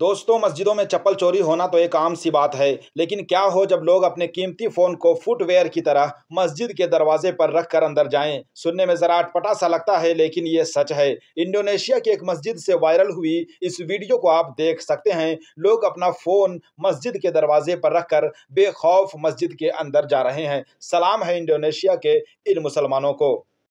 दोस्तों मस्जिदों में चप्पल चोरी होना तो एक आम सी बात है लेकिन क्या हो जब लोग अपने कीमती फ़ोन को फुटवेयर की तरह मस्जिद के दरवाजे पर रख कर अंदर जाएं सुनने में ज़रा अटपटा सा लगता है लेकिन ये सच है इंडोनेशिया की एक मस्जिद से वायरल हुई इस वीडियो को आप देख सकते हैं लोग अपना फ़ोन मस्जिद के दरवाजे पर रख कर बेखौफ मस्जिद के अंदर जा रहे हैं सलाम है इंडोनेशिया के इन मुसलमानों को